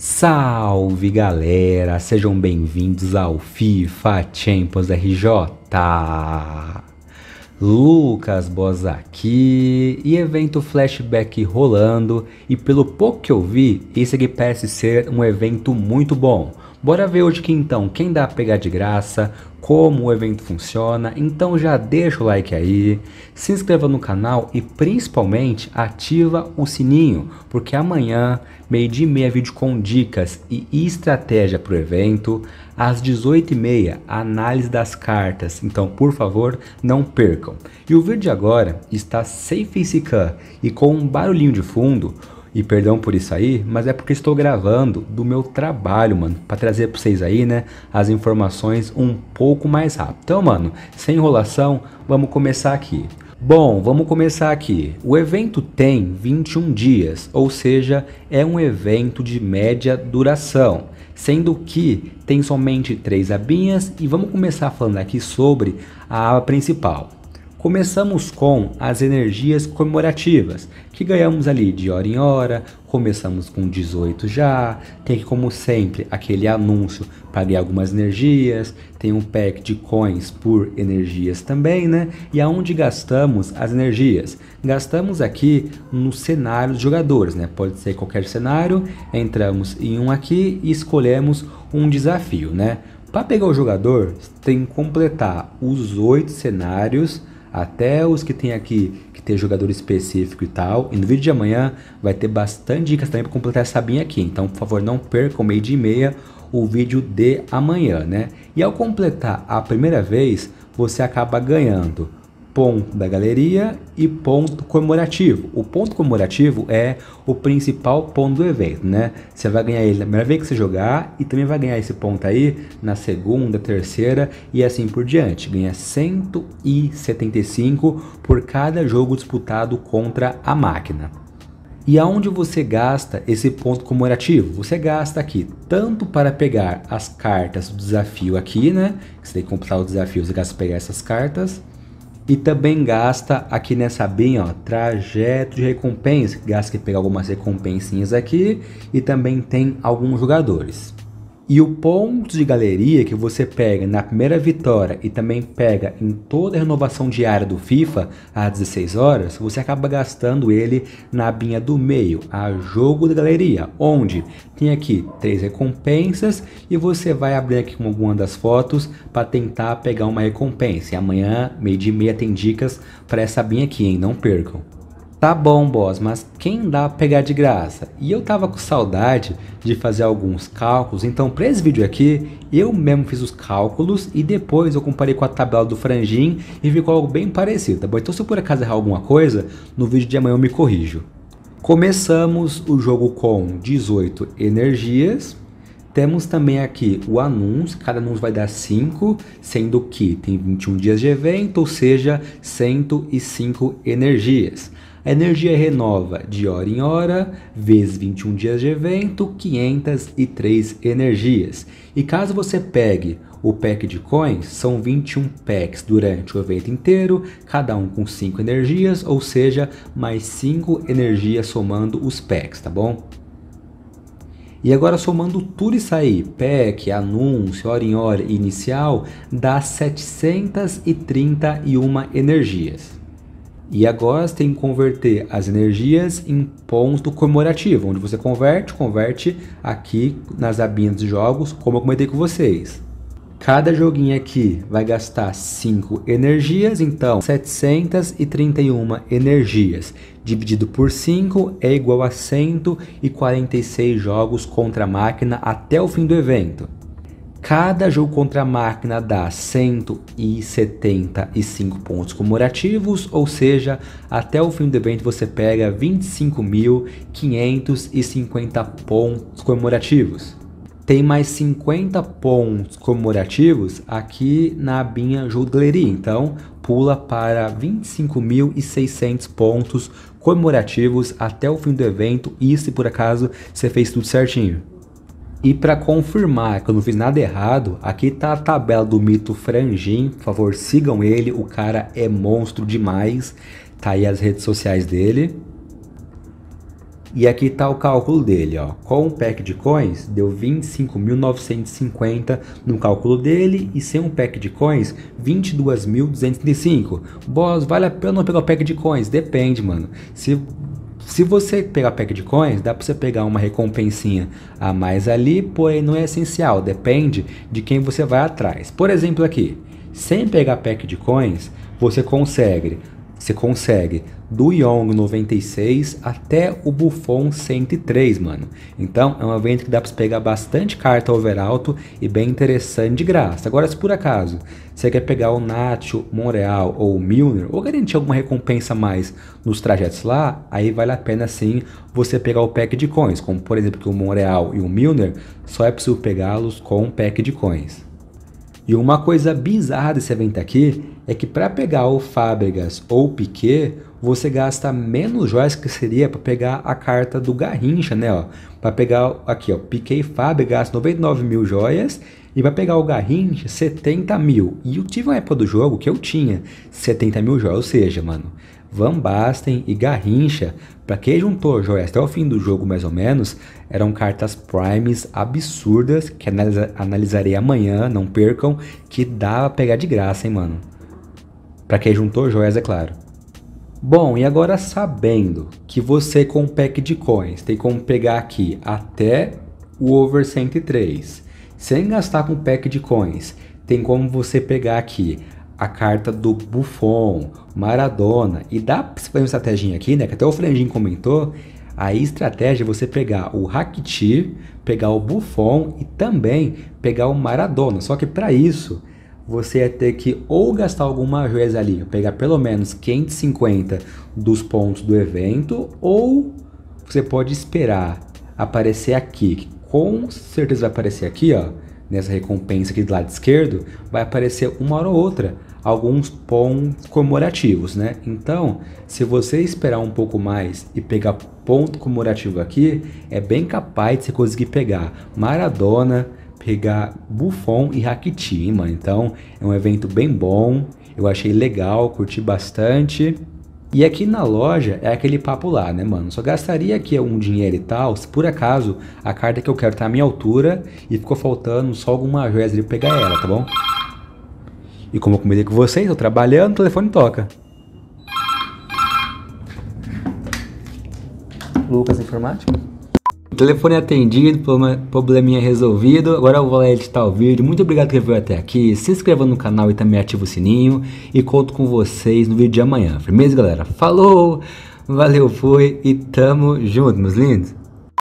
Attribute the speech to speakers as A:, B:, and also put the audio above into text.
A: Salve galera, sejam bem-vindos ao FIFA Champions RJ. Lucas Bos aqui e evento flashback rolando e pelo pouco que eu vi, esse aqui parece ser um evento muito bom. Bora ver hoje que então quem dá a pegar de graça, como o evento funciona, então já deixa o like aí, se inscreva no canal e principalmente ativa o sininho, porque amanhã, meio dia e meia, vídeo com dicas e estratégia para o evento, às 18h30, análise das cartas, então por favor, não percam. E o vídeo de agora está sem facecam e com um barulhinho de fundo, e perdão por isso aí, mas é porque estou gravando do meu trabalho, mano, para trazer para vocês aí, né, as informações um pouco mais rápido. Então, mano, sem enrolação, vamos começar aqui. Bom, vamos começar aqui. O evento tem 21 dias, ou seja, é um evento de média duração, sendo que tem somente três abinhas e vamos começar falando aqui sobre a aba principal. Começamos com as energias comemorativas, que ganhamos ali de hora em hora, começamos com 18 já, tem como sempre aquele anúncio para ganhar algumas energias, tem um pack de coins por energias também, né? E aonde gastamos as energias? Gastamos aqui no cenário dos jogadores, né? Pode ser qualquer cenário, entramos em um aqui e escolhemos um desafio, né? Para pegar o jogador, tem que completar os oito cenários até os que tem aqui que ter jogador específico e tal. E no vídeo de amanhã vai ter bastante dicas também para completar essa binha aqui. Então, por favor, não percam meio de meia o vídeo de amanhã, né? E ao completar a primeira vez, você acaba ganhando ponto da galeria e ponto comemorativo. O ponto comemorativo é o principal ponto do evento, né? Você vai ganhar ele na primeira vez que você jogar e também vai ganhar esse ponto aí na segunda, terceira e assim por diante. Ganha 175 por cada jogo disputado contra a máquina. E aonde você gasta esse ponto comemorativo? Você gasta aqui tanto para pegar as cartas do desafio aqui, né? Você tem que completar o desafio, você gasta pegar essas cartas e também gasta aqui nessa bin, ó, trajeto de recompensa. Gasta que pegar algumas recompensinhas aqui e também tem alguns jogadores. E o ponto de galeria que você pega na primeira vitória e também pega em toda a renovação diária do FIFA às 16 horas, você acaba gastando ele na abinha do meio, a jogo da galeria, onde tem aqui três recompensas e você vai abrir aqui com alguma das fotos para tentar pegar uma recompensa. E amanhã, meio de meia, tem dicas para essa abinha aqui, hein? Não percam. Tá bom, boss, mas quem dá pegar de graça? E eu tava com saudade de fazer alguns cálculos, então para esse vídeo aqui, eu mesmo fiz os cálculos e depois eu comparei com a tabela do franjin e ficou algo bem parecido, tá bom? Então se eu por acaso errar alguma coisa, no vídeo de amanhã eu me corrijo. Começamos o jogo com 18 energias. Temos também aqui o anúncio, cada anúncio vai dar 5, sendo que tem 21 dias de evento, ou seja, 105 energias. A energia renova de hora em hora, vezes 21 dias de evento, 503 energias. E caso você pegue o pack de coins, são 21 packs durante o evento inteiro, cada um com 5 energias, ou seja, mais 5 energias somando os packs, tá bom? E agora somando tudo isso aí, pack anúncio, hora em hora inicial, dá 731 energias. E agora você tem que converter as energias em ponto comemorativo, onde você converte, converte aqui nas abinhas de jogos, como eu comentei com vocês. Cada joguinho aqui vai gastar 5 energias, então 731 energias dividido por 5 é igual a 146 jogos contra a máquina até o fim do evento. Cada jogo contra a máquina dá 175 pontos comemorativos, ou seja, até o fim do evento você pega 25.550 pontos comemorativos. Tem mais 50 pontos comemorativos aqui na abinha Jogo de Galeria, então pula para 25.600 pontos comemorativos até o fim do evento, e se por acaso você fez tudo certinho. E para confirmar que eu não fiz nada errado, aqui tá a tabela do mito Frangin, por favor sigam ele, o cara é monstro demais, tá aí as redes sociais dele. E aqui tá o cálculo dele, ó. Com um pack de coins deu 25.950 no cálculo dele e sem um pack de coins 22.235. Boss, vale a pena não pegar o pack de coins? Depende, mano. Se se você pegar pack de coins, dá para você pegar uma recompensinha a mais ali, porém não é essencial, depende de quem você vai atrás. Por exemplo aqui, sem pegar pack de coins, você consegue você consegue do Yong 96 até o Buffon 103, mano. Então é um evento que dá para pegar bastante carta overalto e bem interessante de graça. Agora, se por acaso você quer pegar o Nacho, Montreal ou o Milner, ou garantir alguma recompensa mais nos trajetos lá, aí vale a pena sim você pegar o pack de coins. Como por exemplo que o Montreal e o Milner, só é possível pegá-los com o pack de coins. E uma coisa bizarra desse evento aqui é que para pegar o Fábregas ou o Piquet, você gasta menos joias que seria para pegar a carta do Garrincha, né? Para pegar aqui, ó, Piquet e Fábregas, 99 mil joias. E para pegar o Garrincha, 70 mil. E eu tive é uma época do jogo que eu tinha 70 mil joias, ou seja, mano, Van Basten e Garrincha. Para quem juntou joias até o fim do jogo, mais ou menos, eram cartas primes absurdas que analisa analisarei amanhã, não percam, que dava pegar de graça, hein, mano. Para quem juntou joias, é claro. Bom, e agora sabendo que você com o pack de coins tem como pegar aqui até o over 103, sem gastar com o pack de coins, tem como você pegar aqui a carta do Buffon, Maradona. E dá pra você fazer uma estratégia aqui, né? Que até o Franjinho comentou. A estratégia é você pegar o Rakitic, pegar o Buffon e também pegar o Maradona. Só que para isso, você ia ter que ou gastar alguma vez ali, pegar pelo menos 550 dos pontos do evento, ou você pode esperar aparecer aqui, que com certeza vai aparecer aqui, ó, nessa recompensa aqui do lado esquerdo, vai aparecer uma hora ou outra alguns pontos comemorativos, né? Então, se você esperar um pouco mais e pegar ponto comemorativo aqui, é bem capaz de você conseguir pegar Maradona, pegar Buffon e Rakitic, mano. Então, é um evento bem bom, eu achei legal, curti bastante. E aqui na loja é aquele papo lá, né, mano? Só gastaria aqui um dinheiro e tal, se por acaso a carta que eu quero tá à minha altura e ficou faltando só alguma joias ali pegar ela, tá bom? E como eu comentei com vocês, tô trabalhando, o telefone toca. Lucas Informática. Telefone é atendido, probleminha resolvido. Agora eu vou lá editar o vídeo. Muito obrigado que viu até aqui. Se inscreva no canal e também ativa o sininho. E conto com vocês no vídeo de amanhã. Firmeza, galera? Falou! Valeu, fui e tamo junto, meus lindos!